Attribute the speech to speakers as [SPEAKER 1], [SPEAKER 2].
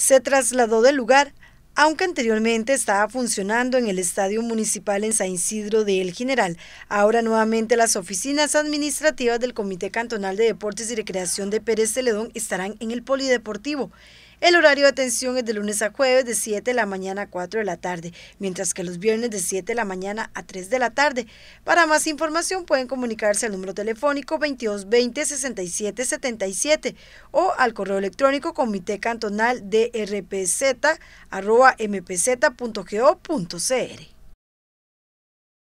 [SPEAKER 1] se trasladó del lugar, aunque anteriormente estaba funcionando en el Estadio Municipal en San Isidro de El General. Ahora nuevamente las oficinas administrativas del Comité Cantonal de Deportes y Recreación de Pérez Celedón estarán en el Polideportivo. El horario de atención es de lunes a jueves de 7 de la mañana a 4 de la tarde, mientras que los viernes de 7 de la mañana a 3 de la tarde. Para más información pueden comunicarse al número telefónico 2220-6777 o al correo electrónico comité cantonal drpz.mpz.go.cr.